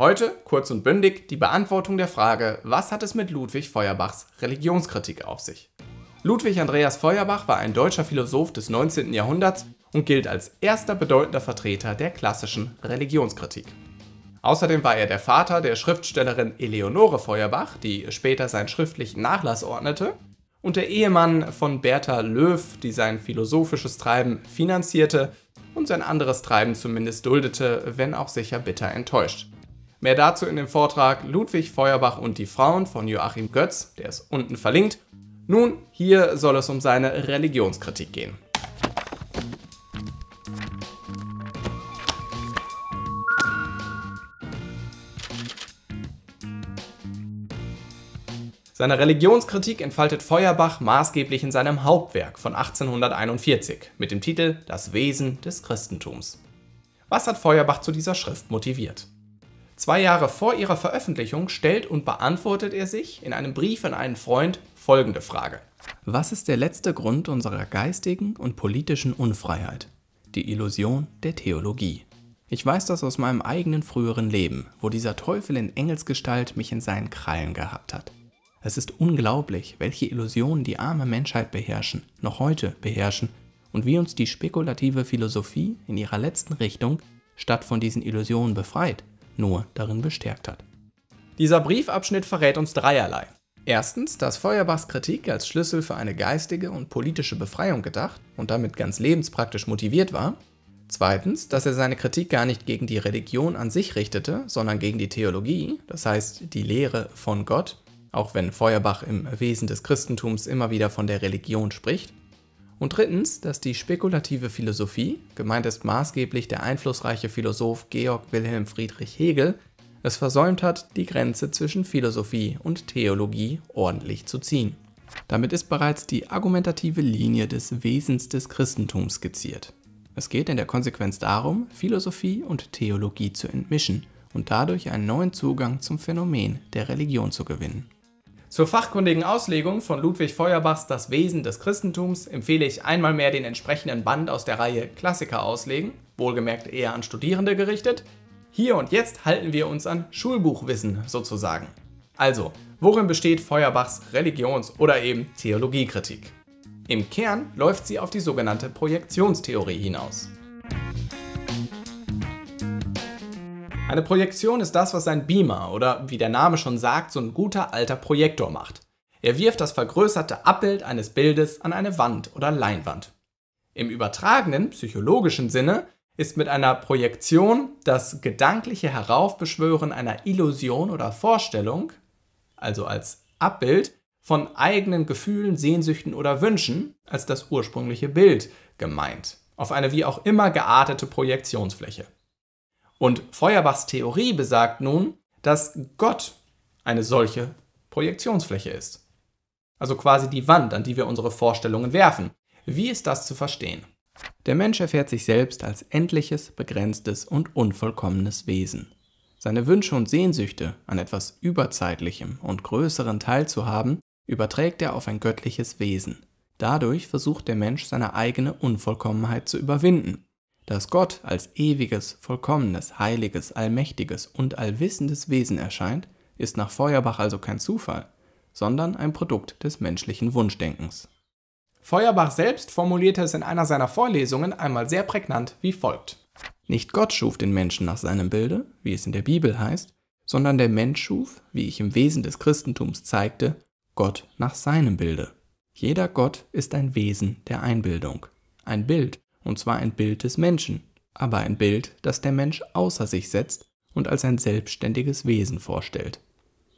Heute kurz und bündig die Beantwortung der Frage, was hat es mit Ludwig Feuerbachs Religionskritik auf sich? Ludwig Andreas Feuerbach war ein deutscher Philosoph des 19. Jahrhunderts und gilt als erster bedeutender Vertreter der klassischen Religionskritik. Außerdem war er der Vater der Schriftstellerin Eleonore Feuerbach, die später seinen schriftlichen Nachlass ordnete, und der Ehemann von Bertha Löw, die sein philosophisches Treiben finanzierte und sein anderes Treiben zumindest duldete, wenn auch sicher bitter enttäuscht. Mehr dazu in dem Vortrag Ludwig Feuerbach und die Frauen von Joachim Götz, der ist unten verlinkt. Nun, hier soll es um seine Religionskritik gehen. Seine Religionskritik entfaltet Feuerbach maßgeblich in seinem Hauptwerk von 1841 mit dem Titel Das Wesen des Christentums. Was hat Feuerbach zu dieser Schrift motiviert? Zwei Jahre vor ihrer Veröffentlichung stellt und beantwortet er sich in einem Brief an einen Freund folgende Frage. Was ist der letzte Grund unserer geistigen und politischen Unfreiheit? Die Illusion der Theologie. Ich weiß das aus meinem eigenen früheren Leben, wo dieser Teufel in Engelsgestalt mich in seinen Krallen gehabt hat. Es ist unglaublich, welche Illusionen die arme Menschheit beherrschen, noch heute beherrschen, und wie uns die spekulative Philosophie in ihrer letzten Richtung statt von diesen Illusionen befreit, nur darin bestärkt hat. Dieser Briefabschnitt verrät uns dreierlei. Erstens, dass Feuerbachs Kritik als Schlüssel für eine geistige und politische Befreiung gedacht und damit ganz lebenspraktisch motiviert war. Zweitens, dass er seine Kritik gar nicht gegen die Religion an sich richtete, sondern gegen die Theologie, das heißt die Lehre von Gott, auch wenn Feuerbach im Wesen des Christentums immer wieder von der Religion spricht. Und drittens, dass die spekulative Philosophie, gemeint ist maßgeblich der einflussreiche Philosoph Georg Wilhelm Friedrich Hegel, es versäumt hat, die Grenze zwischen Philosophie und Theologie ordentlich zu ziehen. Damit ist bereits die argumentative Linie des Wesens des Christentums skizziert. Es geht in der Konsequenz darum, Philosophie und Theologie zu entmischen und dadurch einen neuen Zugang zum Phänomen der Religion zu gewinnen. Zur fachkundigen Auslegung von Ludwig Feuerbachs Das Wesen des Christentums empfehle ich einmal mehr den entsprechenden Band aus der Reihe Klassiker auslegen, wohlgemerkt eher an Studierende gerichtet. Hier und jetzt halten wir uns an Schulbuchwissen sozusagen. Also, worin besteht Feuerbachs Religions- oder eben Theologiekritik? Im Kern läuft sie auf die sogenannte Projektionstheorie hinaus. Eine Projektion ist das, was ein Beamer oder wie der Name schon sagt, so ein guter alter Projektor macht. Er wirft das vergrößerte Abbild eines Bildes an eine Wand oder Leinwand. Im übertragenen, psychologischen Sinne ist mit einer Projektion das gedankliche Heraufbeschwören einer Illusion oder Vorstellung, also als Abbild, von eigenen Gefühlen, Sehnsüchten oder Wünschen als das ursprüngliche Bild gemeint, auf eine wie auch immer geartete Projektionsfläche. Und Feuerbachs Theorie besagt nun, dass Gott eine solche Projektionsfläche ist. Also quasi die Wand, an die wir unsere Vorstellungen werfen. Wie ist das zu verstehen? Der Mensch erfährt sich selbst als endliches, begrenztes und unvollkommenes Wesen. Seine Wünsche und Sehnsüchte, an etwas Überzeitlichem und Größeren teilzuhaben, überträgt er auf ein göttliches Wesen. Dadurch versucht der Mensch seine eigene Unvollkommenheit zu überwinden dass Gott als ewiges, vollkommenes, heiliges, allmächtiges und allwissendes Wesen erscheint, ist nach Feuerbach also kein Zufall, sondern ein Produkt des menschlichen Wunschdenkens. Feuerbach selbst formulierte es in einer seiner Vorlesungen einmal sehr prägnant wie folgt. Nicht Gott schuf den Menschen nach seinem Bilde, wie es in der Bibel heißt, sondern der Mensch schuf, wie ich im Wesen des Christentums zeigte, Gott nach seinem Bilde. Jeder Gott ist ein Wesen der Einbildung, ein Bild, und zwar ein Bild des Menschen, aber ein Bild, das der Mensch außer sich setzt und als ein selbstständiges Wesen vorstellt.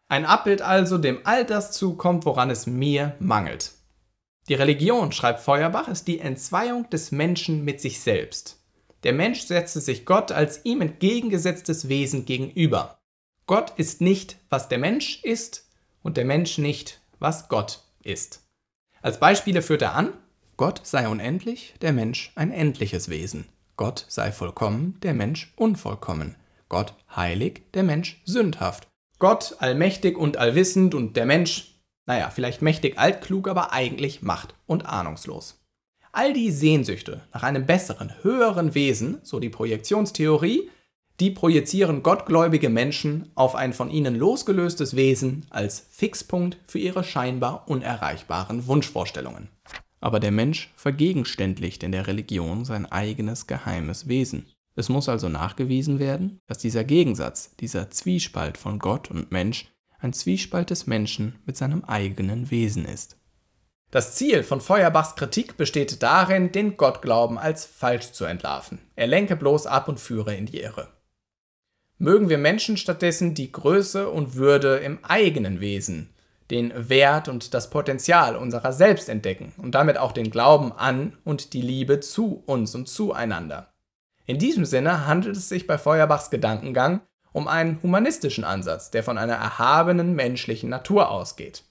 Ein Abbild also, dem all das zukommt, woran es mir mangelt. Die Religion, schreibt Feuerbach, ist die Entzweiung des Menschen mit sich selbst. Der Mensch setzte sich Gott als ihm entgegengesetztes Wesen gegenüber. Gott ist nicht, was der Mensch ist, und der Mensch nicht, was Gott ist. Als Beispiele führt er an, Gott sei unendlich, der Mensch ein endliches Wesen. Gott sei vollkommen, der Mensch unvollkommen. Gott heilig, der Mensch sündhaft. Gott allmächtig und allwissend und der Mensch, naja, vielleicht mächtig altklug, aber eigentlich macht und ahnungslos. All die Sehnsüchte nach einem besseren, höheren Wesen, so die Projektionstheorie, die projizieren gottgläubige Menschen auf ein von ihnen losgelöstes Wesen als Fixpunkt für ihre scheinbar unerreichbaren Wunschvorstellungen. Aber der Mensch vergegenständlicht in der Religion sein eigenes geheimes Wesen. Es muss also nachgewiesen werden, dass dieser Gegensatz, dieser Zwiespalt von Gott und Mensch ein Zwiespalt des Menschen mit seinem eigenen Wesen ist. Das Ziel von Feuerbachs Kritik besteht darin, den Gottglauben als falsch zu entlarven. Er lenke bloß ab und führe in die Irre. Mögen wir Menschen stattdessen die Größe und Würde im eigenen Wesen, den Wert und das Potenzial unserer selbst entdecken und damit auch den Glauben an und die Liebe zu uns und zueinander. In diesem Sinne handelt es sich bei Feuerbachs Gedankengang um einen humanistischen Ansatz, der von einer erhabenen menschlichen Natur ausgeht.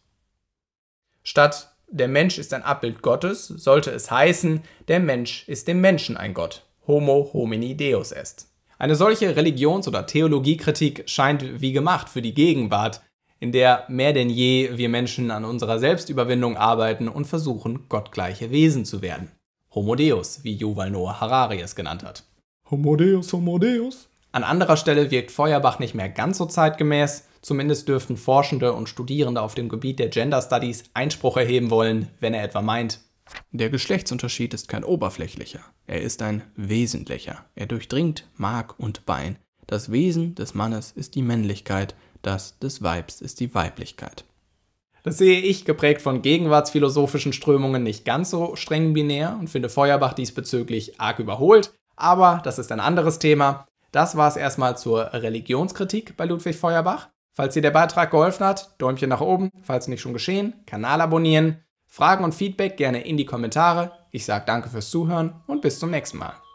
Statt der Mensch ist ein Abbild Gottes, sollte es heißen, der Mensch ist dem Menschen ein Gott. Homo homini deus est. Eine solche Religions- oder Theologiekritik scheint wie gemacht für die Gegenwart in der mehr denn je wir Menschen an unserer Selbstüberwindung arbeiten und versuchen, gottgleiche Wesen zu werden. Homo Deus, wie Yuval Noah Harari es genannt hat. Homo Deus, Homo Deus. An anderer Stelle wirkt Feuerbach nicht mehr ganz so zeitgemäß. Zumindest dürften Forschende und Studierende auf dem Gebiet der Gender Studies Einspruch erheben wollen, wenn er etwa meint, der Geschlechtsunterschied ist kein oberflächlicher, er ist ein wesentlicher. Er durchdringt Mark und Bein. Das Wesen des Mannes ist die Männlichkeit, das des Weibs ist die Weiblichkeit. Das sehe ich, geprägt von gegenwartsphilosophischen Strömungen, nicht ganz so streng binär und finde Feuerbach diesbezüglich arg überholt, aber das ist ein anderes Thema. Das war es erstmal zur Religionskritik bei Ludwig Feuerbach. Falls dir der Beitrag geholfen hat, Däumchen nach oben, falls nicht schon geschehen, Kanal abonnieren, Fragen und Feedback gerne in die Kommentare. Ich sage danke fürs Zuhören und bis zum nächsten Mal.